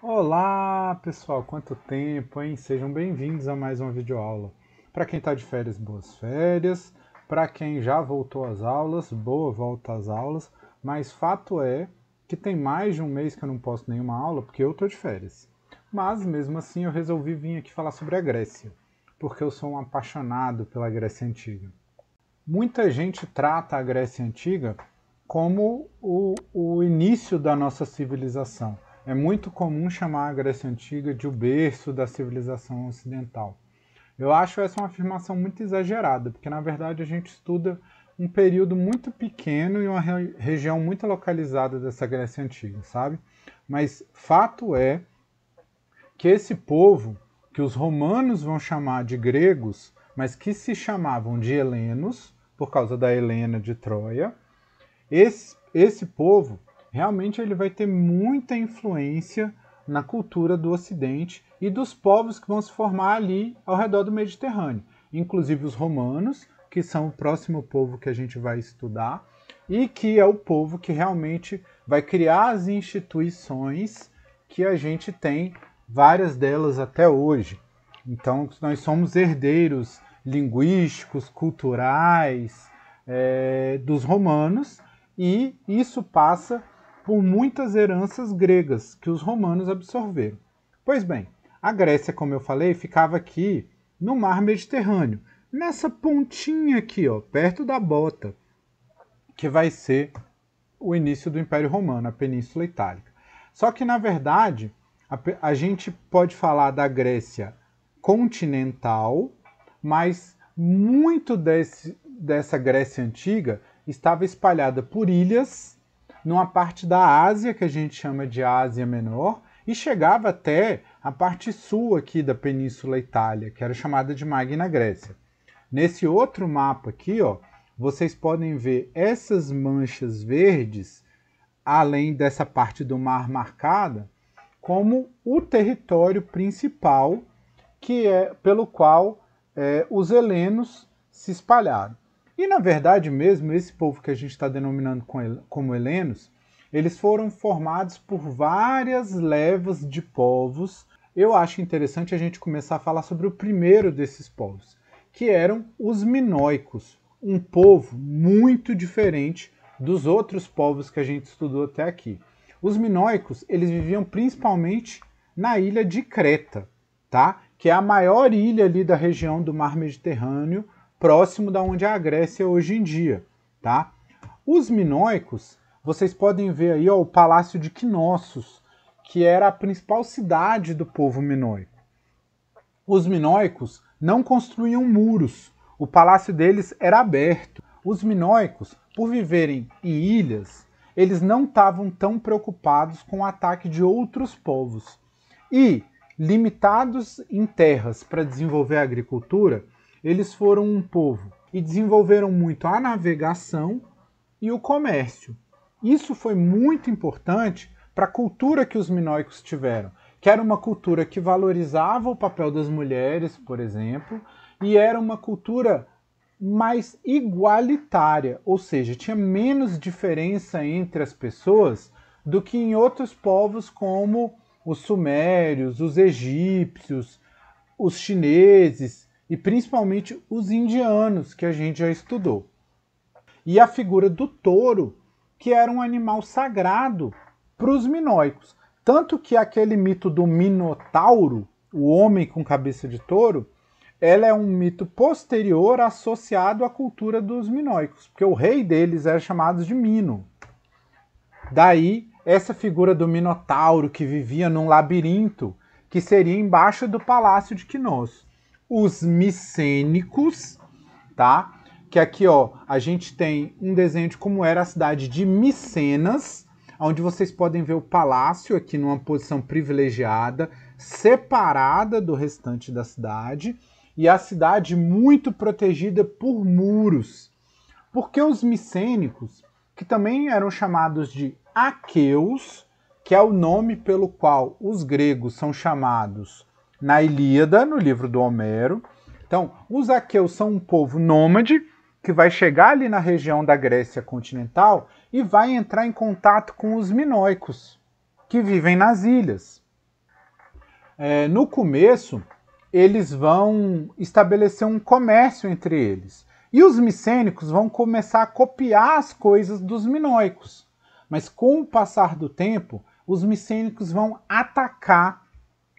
Olá pessoal, quanto tempo, hein? Sejam bem-vindos a mais uma videoaula. Para quem está de férias, boas férias. Para quem já voltou às aulas, boa volta às aulas. Mas fato é que tem mais de um mês que eu não posto nenhuma aula porque eu estou de férias. Mas mesmo assim eu resolvi vir aqui falar sobre a Grécia, porque eu sou um apaixonado pela Grécia Antiga. Muita gente trata a Grécia Antiga como o, o início da nossa civilização é muito comum chamar a Grécia Antiga de o berço da civilização ocidental. Eu acho essa uma afirmação muito exagerada, porque na verdade a gente estuda um período muito pequeno e uma re região muito localizada dessa Grécia Antiga, sabe? Mas fato é que esse povo, que os romanos vão chamar de gregos, mas que se chamavam de helenos, por causa da Helena de Troia, esse, esse povo realmente ele vai ter muita influência na cultura do Ocidente e dos povos que vão se formar ali ao redor do Mediterrâneo, inclusive os romanos, que são o próximo povo que a gente vai estudar e que é o povo que realmente vai criar as instituições que a gente tem várias delas até hoje. Então, nós somos herdeiros linguísticos, culturais é, dos romanos, e isso passa por muitas heranças gregas que os romanos absorveram. Pois bem, a Grécia, como eu falei, ficava aqui no mar Mediterrâneo, nessa pontinha aqui, ó, perto da bota, que vai ser o início do Império Romano, a Península Itálica. Só que, na verdade, a, a gente pode falar da Grécia continental, mas muito desse, dessa Grécia antiga estava espalhada por ilhas numa parte da Ásia, que a gente chama de Ásia Menor, e chegava até a parte sul aqui da Península Itália, que era chamada de Magna Grécia. Nesse outro mapa aqui, ó, vocês podem ver essas manchas verdes, além dessa parte do mar marcada, como o território principal que é pelo qual é, os helenos se espalharam. E na verdade mesmo, esse povo que a gente está denominando como helenos, eles foram formados por várias levas de povos. Eu acho interessante a gente começar a falar sobre o primeiro desses povos, que eram os minoicos, um povo muito diferente dos outros povos que a gente estudou até aqui. Os minoicos, eles viviam principalmente na ilha de Creta, tá? Que é a maior ilha ali da região do Mar Mediterrâneo, próximo da onde a Grécia é hoje em dia, tá? Os minoicos, vocês podem ver aí ó, o Palácio de Knossos, que era a principal cidade do povo minoico. Os minoicos não construíam muros, o palácio deles era aberto. Os minoicos, por viverem em ilhas, eles não estavam tão preocupados com o ataque de outros povos. E, limitados em terras para desenvolver a agricultura, eles foram um povo e desenvolveram muito a navegação e o comércio. Isso foi muito importante para a cultura que os minoicos tiveram, que era uma cultura que valorizava o papel das mulheres, por exemplo, e era uma cultura mais igualitária, ou seja, tinha menos diferença entre as pessoas do que em outros povos como os sumérios, os egípcios, os chineses e principalmente os indianos que a gente já estudou. E a figura do touro, que era um animal sagrado para os minoicos. Tanto que aquele mito do Minotauro, o homem com cabeça de touro, ela é um mito posterior associado à cultura dos minoicos, porque o rei deles era chamado de Mino. Daí, essa figura do Minotauro que vivia num labirinto, que seria embaixo do palácio de Quinos os micênicos, tá? Que aqui, ó, a gente tem um desenho de como era a cidade de Micenas, onde vocês podem ver o palácio aqui numa posição privilegiada, separada do restante da cidade, e a cidade muito protegida por muros. Porque os micênicos, que também eram chamados de aqueus, que é o nome pelo qual os gregos são chamados na Ilíada, no livro do Homero. Então, os aqueus são um povo nômade que vai chegar ali na região da Grécia continental e vai entrar em contato com os minoicos, que vivem nas ilhas. É, no começo, eles vão estabelecer um comércio entre eles. E os micênicos vão começar a copiar as coisas dos minoicos. Mas com o passar do tempo, os micênicos vão atacar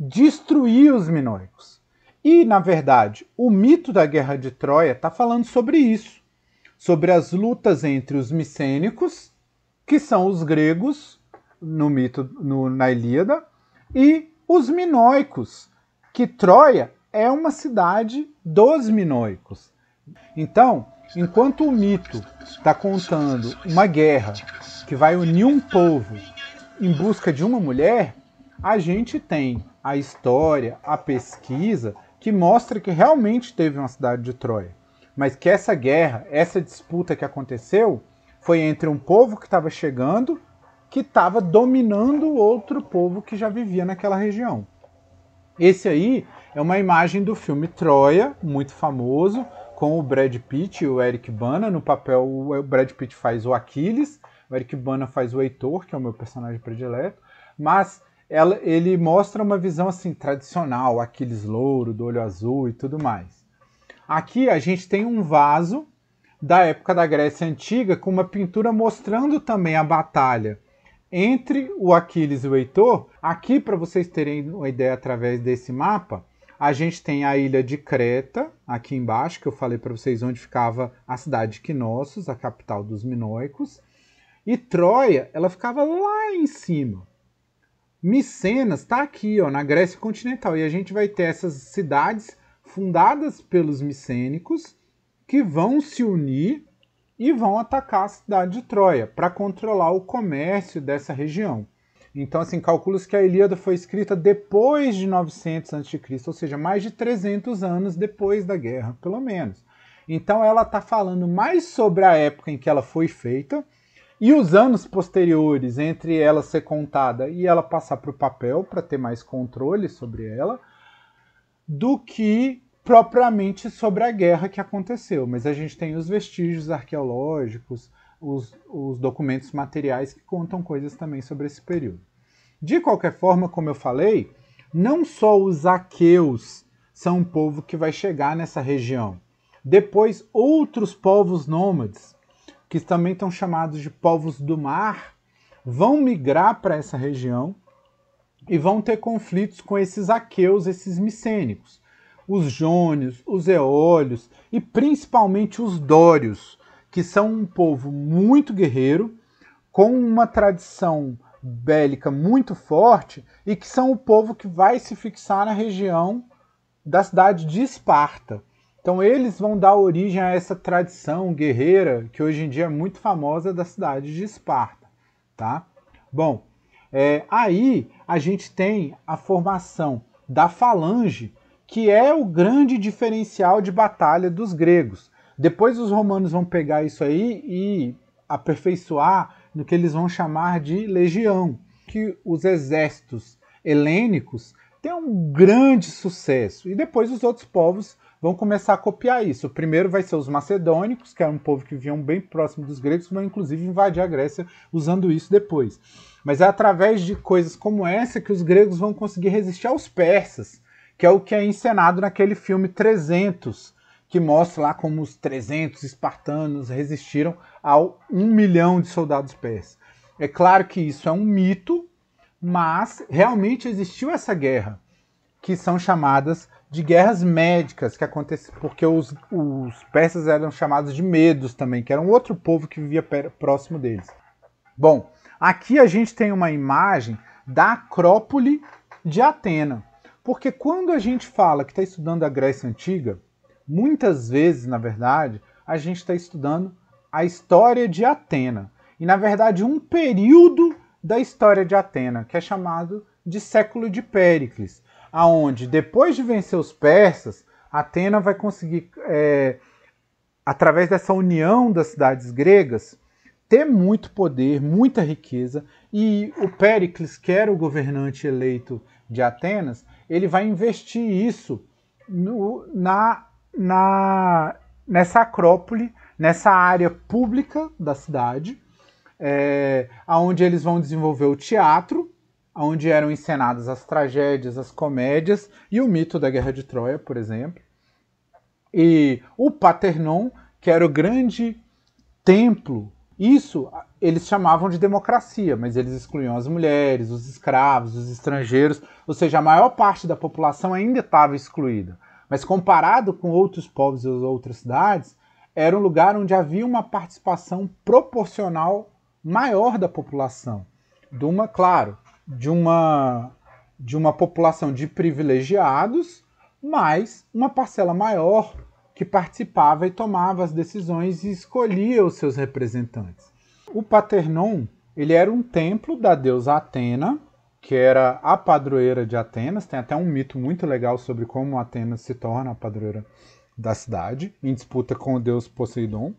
destruir os minoicos. E, na verdade, o mito da Guerra de Troia está falando sobre isso, sobre as lutas entre os micênicos, que são os gregos, no mito no, na Ilíada, e os minoicos, que Troia é uma cidade dos minoicos. Então, enquanto o mito está contando uma guerra que vai unir um povo em busca de uma mulher, a gente tem a história, a pesquisa, que mostra que realmente teve uma cidade de Troia. Mas que essa guerra, essa disputa que aconteceu, foi entre um povo que estava chegando, que estava dominando outro povo que já vivia naquela região. Esse aí é uma imagem do filme Troia, muito famoso, com o Brad Pitt e o Eric Bana. No papel, o Brad Pitt faz o Aquiles, o Eric Bana faz o Heitor, que é o meu personagem predileto. Mas ela, ele mostra uma visão assim tradicional, aqueles louro do olho azul e tudo mais. Aqui a gente tem um vaso da época da Grécia Antiga com uma pintura mostrando também a batalha entre o Aquiles e o Heitor. Aqui, para vocês terem uma ideia através desse mapa, a gente tem a ilha de Creta, aqui embaixo, que eu falei para vocês onde ficava a cidade de Quinossos, a capital dos Minoicos. E Troia, ela ficava lá em cima. Micenas está aqui, ó, na Grécia continental, e a gente vai ter essas cidades fundadas pelos micênicos que vão se unir e vão atacar a cidade de Troia para controlar o comércio dessa região. Então, assim, calcula-se que a Ilíada foi escrita depois de 900 a.C., ou seja, mais de 300 anos depois da guerra, pelo menos. Então, ela está falando mais sobre a época em que ela foi feita, e os anos posteriores entre ela ser contada e ela passar para o papel para ter mais controle sobre ela, do que propriamente sobre a guerra que aconteceu. Mas a gente tem os vestígios arqueológicos, os, os documentos materiais que contam coisas também sobre esse período. De qualquer forma, como eu falei, não só os aqueus são um povo que vai chegar nessa região. Depois, outros povos nômades que também estão chamados de povos do mar, vão migrar para essa região e vão ter conflitos com esses aqueus, esses micênicos, os jônios, os eólios e principalmente os dórios, que são um povo muito guerreiro, com uma tradição bélica muito forte e que são o povo que vai se fixar na região da cidade de Esparta. Então eles vão dar origem a essa tradição guerreira que hoje em dia é muito famosa da cidade de Esparta, tá? Bom, é, aí a gente tem a formação da falange, que é o grande diferencial de batalha dos gregos. Depois os romanos vão pegar isso aí e aperfeiçoar no que eles vão chamar de legião, que os exércitos helênicos têm um grande sucesso e depois os outros povos vão começar a copiar isso. O primeiro vai ser os macedônicos, que era é um povo que vinham bem próximo dos gregos, vão inclusive invadir a Grécia usando isso depois. Mas é através de coisas como essa que os gregos vão conseguir resistir aos persas, que é o que é encenado naquele filme 300, que mostra lá como os 300 espartanos resistiram ao 1 milhão de soldados persas. É claro que isso é um mito, mas realmente existiu essa guerra, que são chamadas de guerras médicas que aconteciam, porque os, os persas eram chamados de medos também, que era um outro povo que vivia próximo deles. Bom, aqui a gente tem uma imagem da Acrópole de Atena, porque quando a gente fala que está estudando a Grécia Antiga, muitas vezes, na verdade, a gente está estudando a história de Atena. E, na verdade, um período da história de Atena, que é chamado de século de Péricles aonde depois de vencer os persas, Atena vai conseguir, é, através dessa união das cidades gregas, ter muito poder, muita riqueza, e o Péricles, que era o governante eleito de Atenas, ele vai investir isso no, na, na, nessa acrópole, nessa área pública da cidade, é, onde eles vão desenvolver o teatro, onde eram encenadas as tragédias, as comédias e o mito da Guerra de Troia, por exemplo. E o Paternon, que era o grande templo, isso eles chamavam de democracia, mas eles excluíam as mulheres, os escravos, os estrangeiros, ou seja, a maior parte da população ainda estava excluída. Mas comparado com outros povos e outras cidades, era um lugar onde havia uma participação proporcional maior da população. Duma, claro, de uma, de uma população de privilegiados, mas uma parcela maior que participava e tomava as decisões e escolhia os seus representantes. O Paternon ele era um templo da deusa Atena, que era a padroeira de Atenas. Tem até um mito muito legal sobre como Atenas se torna a padroeira da cidade, em disputa com o deus Poseidon.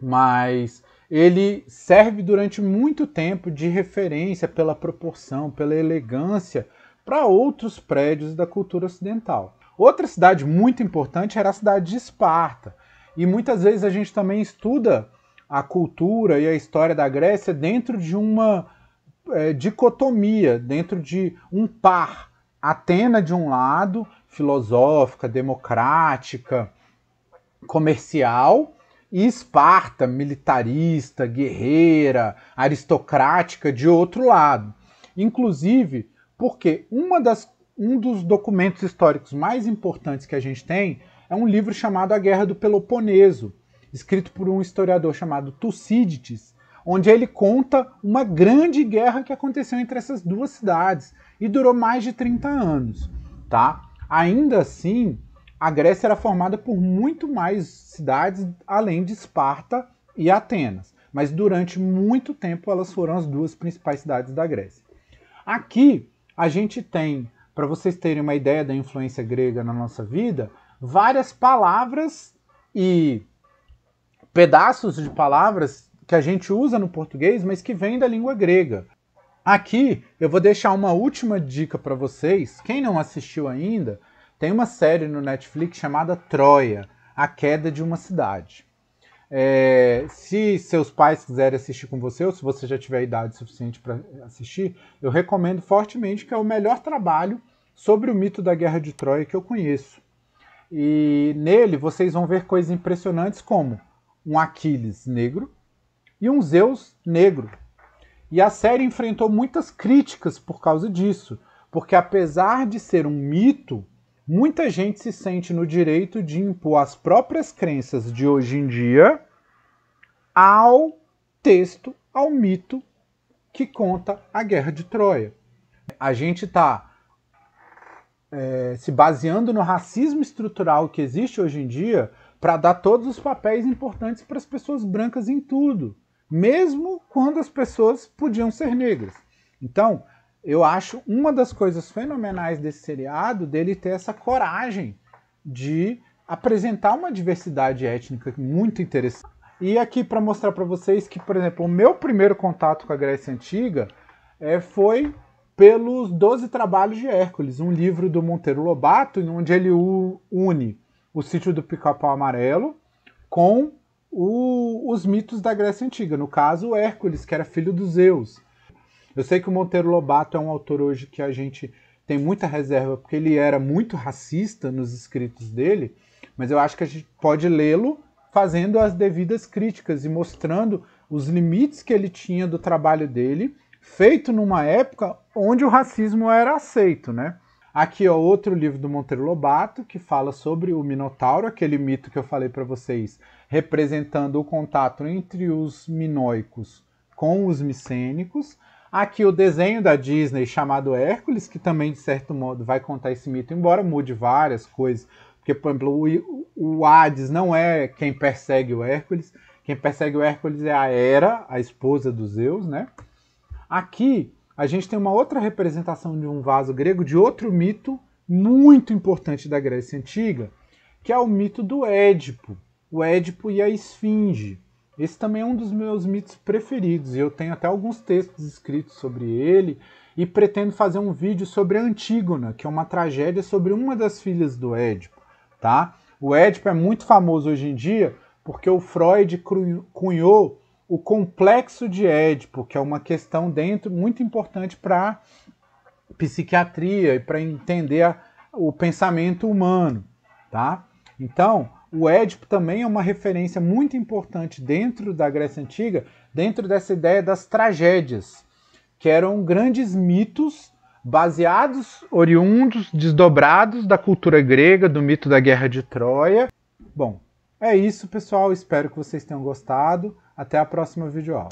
Mas ele serve durante muito tempo de referência pela proporção, pela elegância para outros prédios da cultura ocidental. Outra cidade muito importante era a cidade de Esparta. E muitas vezes a gente também estuda a cultura e a história da Grécia dentro de uma é, dicotomia, dentro de um par. Atena de um lado, filosófica, democrática, comercial, e Esparta, militarista, guerreira, aristocrática, de outro lado. Inclusive, porque uma das, um dos documentos históricos mais importantes que a gente tem é um livro chamado A Guerra do Peloponeso, escrito por um historiador chamado Tucídides, onde ele conta uma grande guerra que aconteceu entre essas duas cidades e durou mais de 30 anos, tá? Ainda assim, a Grécia era formada por muito mais cidades além de Esparta e Atenas, mas durante muito tempo elas foram as duas principais cidades da Grécia. Aqui a gente tem, para vocês terem uma ideia da influência grega na nossa vida, várias palavras e pedaços de palavras que a gente usa no português, mas que vêm da língua grega. Aqui eu vou deixar uma última dica para vocês. Quem não assistiu ainda, tem uma série no Netflix chamada Troia, a queda de uma cidade. É, se seus pais quiserem assistir com você, ou se você já tiver idade suficiente para assistir, eu recomendo fortemente que é o melhor trabalho sobre o mito da Guerra de Troia que eu conheço. E nele vocês vão ver coisas impressionantes como um Aquiles negro e um Zeus negro. E a série enfrentou muitas críticas por causa disso, porque apesar de ser um mito, muita gente se sente no direito de impor as próprias crenças de hoje em dia ao texto, ao mito que conta a Guerra de Troia. A gente está é, se baseando no racismo estrutural que existe hoje em dia para dar todos os papéis importantes para as pessoas brancas em tudo, mesmo quando as pessoas podiam ser negras. Então, eu acho uma das coisas fenomenais desse seriado dele ter essa coragem de apresentar uma diversidade étnica muito interessante. E aqui para mostrar para vocês que, por exemplo, o meu primeiro contato com a Grécia Antiga é, foi pelos Doze Trabalhos de Hércules, um livro do Monteiro Lobato, onde ele une o sítio do Pica-Pau Amarelo com o, os mitos da Grécia Antiga. No caso, Hércules, que era filho dos Zeus. Eu sei que o Monteiro Lobato é um autor hoje que a gente tem muita reserva, porque ele era muito racista nos escritos dele, mas eu acho que a gente pode lê-lo fazendo as devidas críticas e mostrando os limites que ele tinha do trabalho dele, feito numa época onde o racismo era aceito, né? Aqui é outro livro do Monteiro Lobato que fala sobre o Minotauro, aquele mito que eu falei para vocês, representando o contato entre os minoicos com os micênicos. Aqui o desenho da Disney chamado Hércules, que também, de certo modo, vai contar esse mito, embora mude várias coisas. Porque, por exemplo, o Hades não é quem persegue o Hércules. Quem persegue o Hércules é a Hera, a esposa dos Zeus, né? Aqui a gente tem uma outra representação de um vaso grego, de outro mito muito importante da Grécia Antiga, que é o mito do Édipo, o Édipo e a Esfinge. Esse também é um dos meus mitos preferidos e eu tenho até alguns textos escritos sobre ele e pretendo fazer um vídeo sobre Antígona, que é uma tragédia sobre uma das filhas do Édipo, tá? O Édipo é muito famoso hoje em dia porque o Freud cunhou o complexo de Édipo, que é uma questão dentro muito importante para psiquiatria e para entender a, o pensamento humano, tá? Então, o Édipo também é uma referência muito importante dentro da Grécia Antiga, dentro dessa ideia das tragédias, que eram grandes mitos baseados, oriundos, desdobrados da cultura grega, do mito da Guerra de Troia. Bom, é isso, pessoal. Espero que vocês tenham gostado. Até a próxima videoaula.